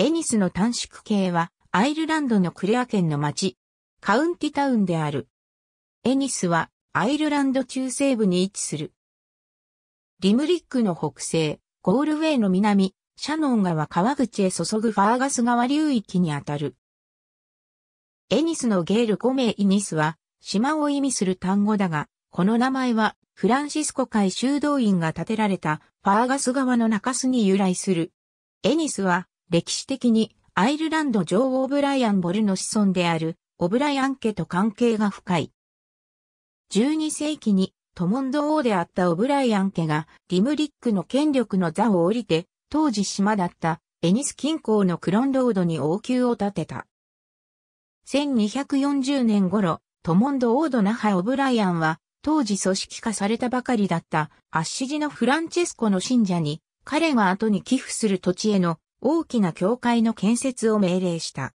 エニスの短縮系は、アイルランドのクレア県の町、カウンティタウンである。エニスは、アイルランド中西部に位置する。リムリックの北西、ゴールウェイの南、シャノン川川口へ注ぐファーガス川流域にあたる。エニスのゲール5名イニスは、島を意味する単語だが、この名前は、フランシスコ会修道院が建てられたファーガス川の中州に由来する。エニスは、歴史的にアイルランド女王オブライアン・ボルの子孫であるオブライアン家と関係が深い。12世紀にトモンド王であったオブライアン家がリムリックの権力の座を降りて当時島だったエニス近郊のクロンロードに王宮を建てた。1240年頃、トモンド・王ド・ナハ・オブライアンは、当時組織化されたばかりだった、アッシジのフランチェスコの信者に、彼が後に寄付する土地への大きな教会の建設を命令した。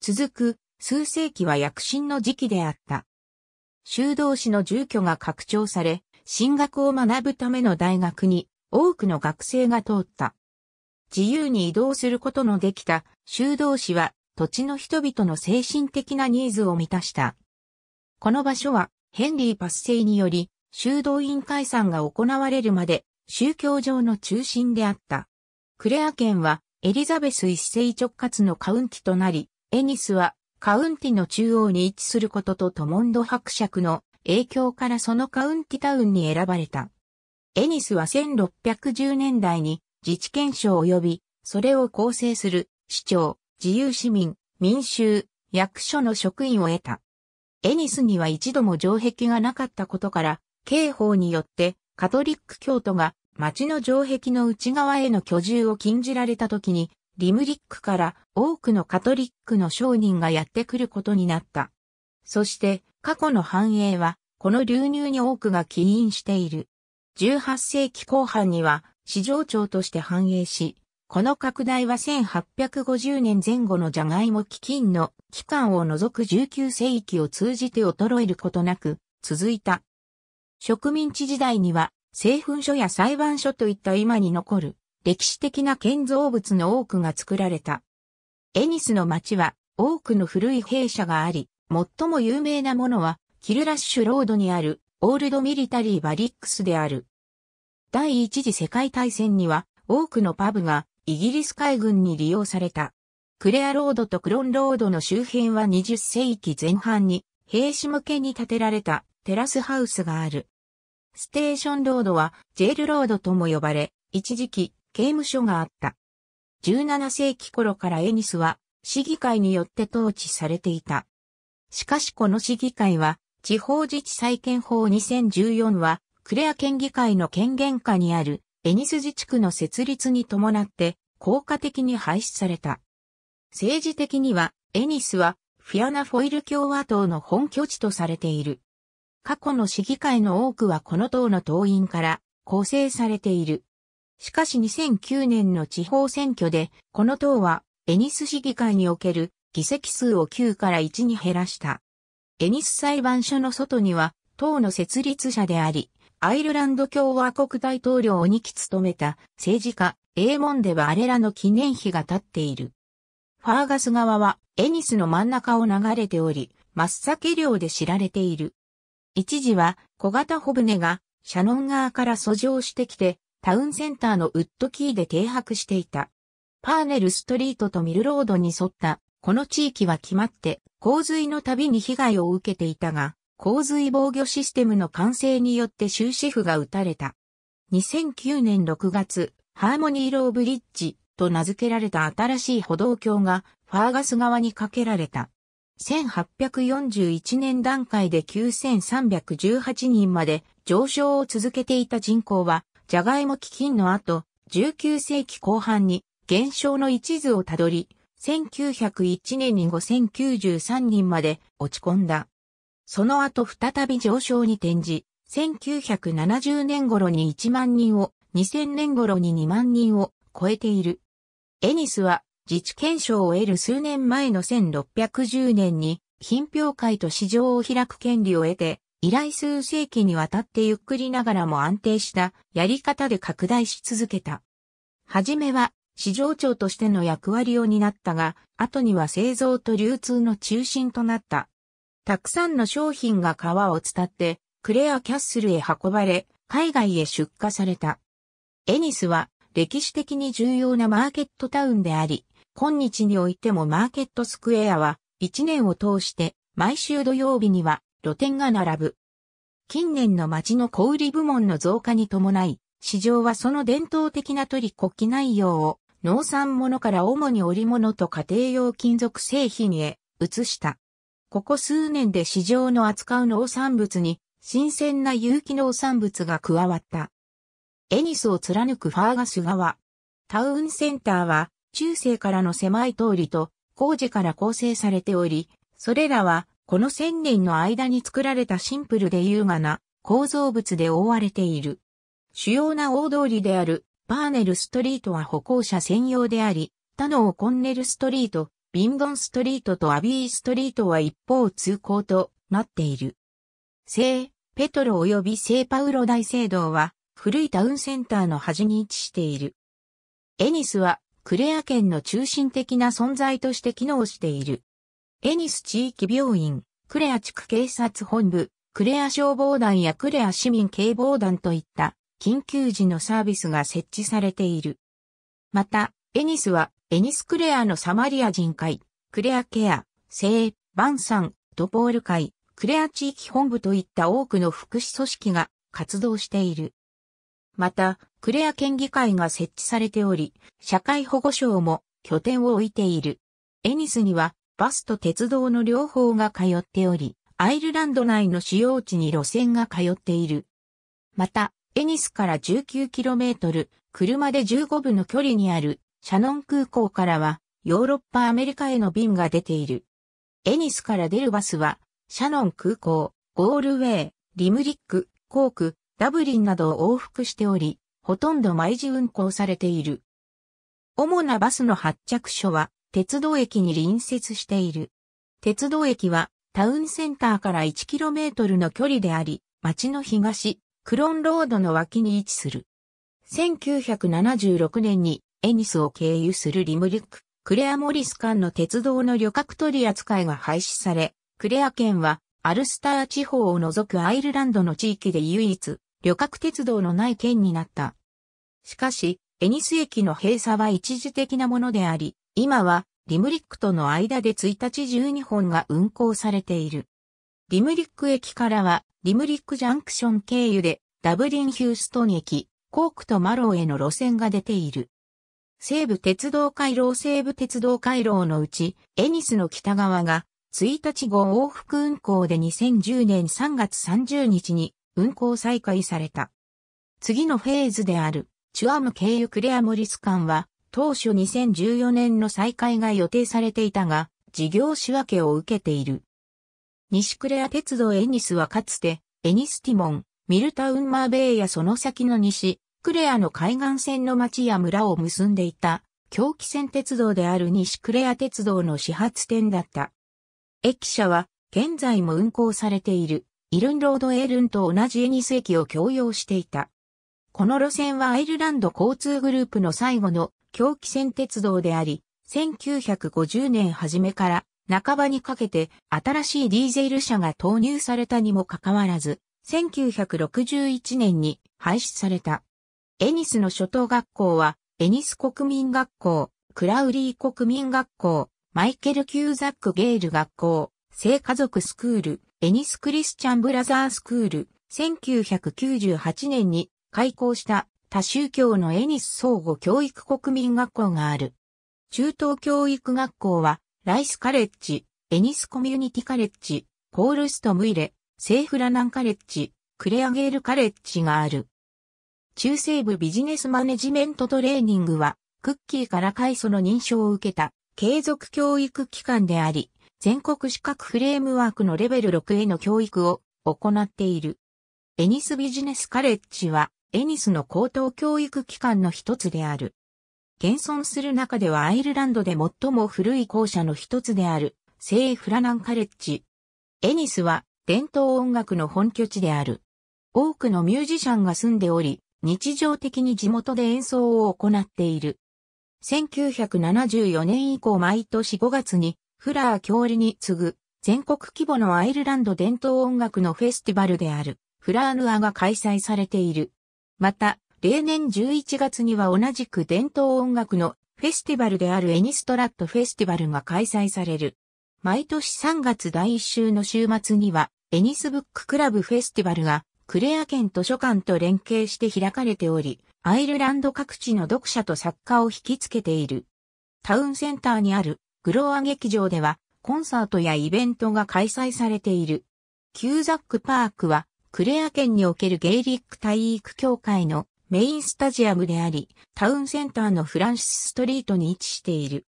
続く数世紀は躍進の時期であった。修道士の住居が拡張され、進学を学ぶための大学に多くの学生が通った。自由に移動することのできた修道士は土地の人々の精神的なニーズを満たした。この場所はヘンリー・パス制により修道院解散が行われるまで宗教上の中心であった。クレア県はエリザベス一世直轄のカウンティとなり、エニスはカウンティの中央に位置することとトモンド伯爵の影響からそのカウンティタウンに選ばれた。エニスは1610年代に自治憲章及び、それを構成する市長、自由市民、民衆、役所の職員を得た。エニスには一度も城壁がなかったことから、刑法によってカトリック教徒が町の城壁の内側への居住を禁じられた時に、リムリックから多くのカトリックの商人がやってくることになった。そして過去の繁栄はこの流入に多くが起因している。18世紀後半には市場長として繁栄し、この拡大は1850年前後のジャガイモ基金の期間を除く19世紀を通じて衰えることなく続いた。植民地時代には製粉所や裁判所といった今に残る歴史的な建造物の多くが作られた。エニスの町は多くの古い兵舎があり、最も有名なものはキルラッシュロードにあるオールドミリタリーバリックスである。第一次世界大戦には多くのパブがイギリス海軍に利用された。クレアロードとクロンロードの周辺は20世紀前半に兵士向けに建てられたテラスハウスがある。ステーションロードはジェールロードとも呼ばれ、一時期刑務所があった。17世紀頃からエニスは市議会によって統治されていた。しかしこの市議会は地方自治再建法2014はクレア県議会の権限下にあるエニス自治区の設立に伴って効果的に廃止された。政治的にはエニスはフィアナフォイル共和党の本拠地とされている。過去の市議会の多くはこの党の党員から構成されている。しかし2009年の地方選挙で、この党は、エニス市議会における議席数を9から1に減らした。エニス裁判所の外には、党の設立者であり、アイルランド共和国大統領を2期務めた政治家、エーモンではあれらの記念碑が立っている。ファーガス側はエニスの真ん中を流れており、真っ先量で知られている。一時は小型ブ船がシャノン側から遡上してきて、タウンセンターのウッドキーで停泊していた。パーネルストリートとミルロードに沿ったこの地域は決まって洪水のたびに被害を受けていたが、洪水防御システムの完成によって終止符が打たれた。2009年6月、ハーモニーローブリッジと名付けられた新しい歩道橋がファーガス側に架けられた。1841年段階で9318人まで上昇を続けていた人口は、ジャガイモ基金の後、19世紀後半に減少の一途をたどり、1901年に5093人まで落ち込んだ。その後再び上昇に転じ、1970年頃に1万人を、2000年頃に2万人を超えている。エニスは自治憲章を得る数年前の1610年に、品評会と市場を開く権利を得て、依頼数世紀にわたってゆっくりながらも安定したやり方で拡大し続けた。はじめは市場長としての役割を担ったが、後には製造と流通の中心となった。たくさんの商品が川を伝って、クレア・キャッスルへ運ばれ、海外へ出荷された。エニスは歴史的に重要なマーケットタウンであり、今日においてもマーケットスクエアは、一年を通して毎週土曜日には露店が並ぶ。近年の街の小売部門の増加に伴い、市場はその伝統的な取り国旗内容を農産物から主に織物と家庭用金属製品へ移した。ここ数年で市場の扱う農産物に新鮮な有機農産物が加わった。エニスを貫くファーガス川。タウンセンターは中世からの狭い通りと工事から構成されており、それらはこの千年の間に作られたシンプルで優雅な構造物で覆われている。主要な大通りであるパーネルストリートは歩行者専用であり、他のオコンネルストリート、ビンドンストリートとアビーストリートは一方通行となっている。聖、ペトロ及び聖パウロ大聖堂は古いタウンセンターの端に位置している。エニスはクレア県の中心的な存在として機能している。エニス地域病院、クレア地区警察本部、クレア消防団やクレア市民警防団といった緊急時のサービスが設置されている。また、エニスは、エニスクレアのサマリア人会、クレアケア、聖、バンサン、ドポール会、クレア地域本部といった多くの福祉組織が活動している。また、クレア県議会が設置されており、社会保護省も拠点を置いている。エニスにはバスと鉄道の両方が通っており、アイルランド内の主要地に路線が通っている。また、エニスから 19km、車で15分の距離にあるシャノン空港からはヨーロッパアメリカへの便が出ている。エニスから出るバスは、シャノン空港、ゴールウェイ、リムリック、コーク、ダブリンなどを往復しており、ほとんど毎時運行されている。主なバスの発着所は、鉄道駅に隣接している。鉄道駅は、タウンセンターから 1km の距離であり、町の東、クロンロードの脇に位置する。1976年に、エニスを経由するリムリック、クレアモリス間の鉄道の旅客取り扱いが廃止され、クレア県は、アルスター地方を除くアイルランドの地域で唯一、旅客鉄道のない県になった。しかし、エニス駅の閉鎖は一時的なものであり、今はリムリックとの間で1日12本が運行されている。リムリック駅からは、リムリックジャンクション経由で、ダブリン・ヒューストン駅、コークとマローへの路線が出ている。西部鉄道回廊西部鉄道回廊のうち、エニスの北側が、1日号往復運行で2010年3月30日に運行再開された。次のフェーズである、チュアム経由クレアモリス間は、当初2014年の再開が予定されていたが、事業仕分けを受けている。西クレア鉄道エニスはかつて、エニスティモン、ミルタウンマーベイやその先の西、クレアの海岸線の町や村を結んでいた、狂気線鉄道である西クレア鉄道の始発点だった。駅舎は、現在も運行されている。イルンロードエールンと同じエニス駅を共用していた。この路線はアイルランド交通グループの最後の狂気線鉄道であり、1950年初めから半ばにかけて新しいディーゼル車が投入されたにもかかわらず、1961年に廃止された。エニスの初等学校は、エニス国民学校、クラウリー国民学校、マイケル・キューザック・ゲール学校、聖家族スクール、エニス・クリスチャン・ブラザースクール、1998年に開校した多宗教のエニス相互教育国民学校がある。中等教育学校は、ライスカレッジ、エニスコミュニティカレッジ、コールストムイレ、セーフラナンカレッジ、クレアゲールカレッジがある。中西部ビジネスマネジメントトレーニングは、クッキーから快祖の認証を受けた継続教育機関であり、全国資格フレームワークのレベル6への教育を行っている。エニスビジネスカレッジは、エニスの高等教育機関の一つである。現存する中ではアイルランドで最も古い校舎の一つである、聖フラナンカレッジ。エニスは、伝統音楽の本拠地である。多くのミュージシャンが住んでおり、日常的に地元で演奏を行っている。1974年以降毎年5月にフラー教理に次ぐ全国規模のアイルランド伝統音楽のフェスティバルであるフラーヌアが開催されている。また、例年11月には同じく伝統音楽のフェスティバルであるエニストラットフェスティバルが開催される。毎年3月第1週の週末には、エニスブッククラブフェスティバルがクレア県図書館と連携して開かれており、アイルランド各地の読者と作家を引きつけている。タウンセンターにあるグロア劇場ではコンサートやイベントが開催されている。キューザックパークはクレア県におけるゲイリック体育協会のメインスタジアムであり、タウンセンターのフランシスストリートに位置している。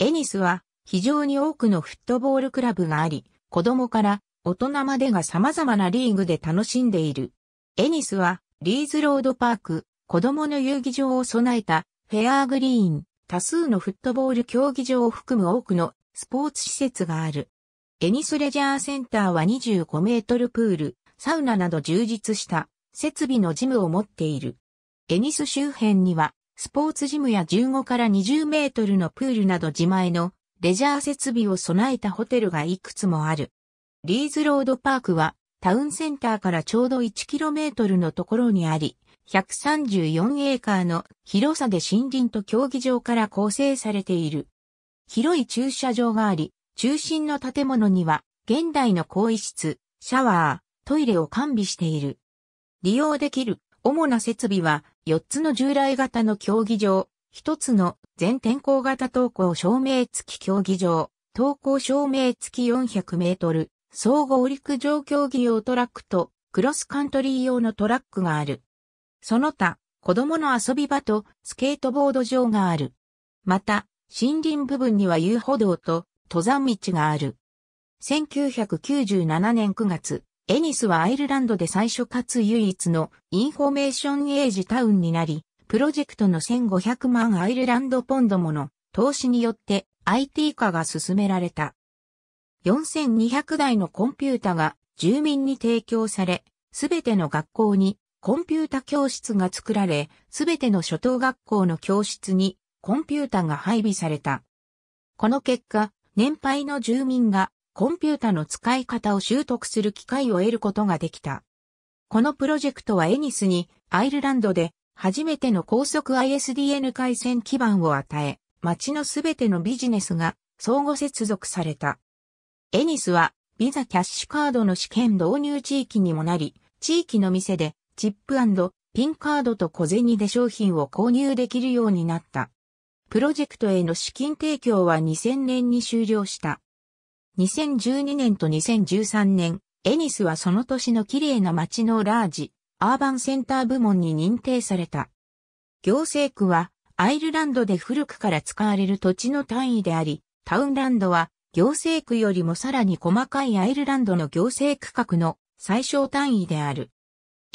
エニスは非常に多くのフットボールクラブがあり、子供から大人までが様々なリーグで楽しんでいる。エニスはリーズロードパーク、子供の遊戯場を備えたフェアグリーン、多数のフットボール競技場を含む多くのスポーツ施設がある。エニスレジャーセンターは25メートルプール、サウナなど充実した設備のジムを持っている。エニス周辺にはスポーツジムや15から20メートルのプールなど自前のレジャー設備を備えたホテルがいくつもある。リーズロードパークはタウンセンターからちょうど 1km のところにあり、134エーカーの広さで森林と競技場から構成されている。広い駐車場があり、中心の建物には現代の更衣室、シャワー、トイレを完備している。利用できる主な設備は4つの従来型の競技場、1つの全天候型投稿照明付き競技場、投稿照明付き400メートル、総合陸上競技用トラックとクロスカントリー用のトラックがある。その他、子供の遊び場とスケートボード場がある。また、森林部分には遊歩道と登山道がある。1997年9月、エニスはアイルランドで最初かつ唯一のインフォメーションエイジタウンになり、プロジェクトの1500万アイルランドポンドもの投資によって IT 化が進められた。4200台のコンピュータが住民に提供され、すべての学校にコンピュータ教室が作られ、すべての初等学校の教室にコンピュータが配備された。この結果、年配の住民がコンピュータの使い方を習得する機会を得ることができた。このプロジェクトはエニスにアイルランドで初めての高速 ISDN 回線基盤を与え、町のすべてのビジネスが相互接続された。エニスはビザキャッシュカードの試験導入地域にもなり、地域の店でチップピンカードと小銭で商品を購入できるようになった。プロジェクトへの資金提供は2000年に終了した。2012年と2013年、エニスはその年の綺麗な街のラージ、アーバンセンター部門に認定された。行政区はアイルランドで古くから使われる土地の単位であり、タウンランドは行政区よりもさらに細かいアイルランドの行政区画の最小単位である。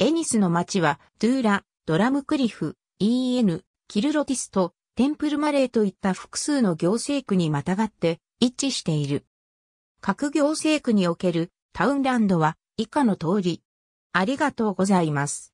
エニスの町は、ドゥーラ、ドラムクリフ、EN、キルロティスト、テンプルマレーといった複数の行政区にまたがって一致している。各行政区におけるタウンランドは以下の通り。ありがとうございます。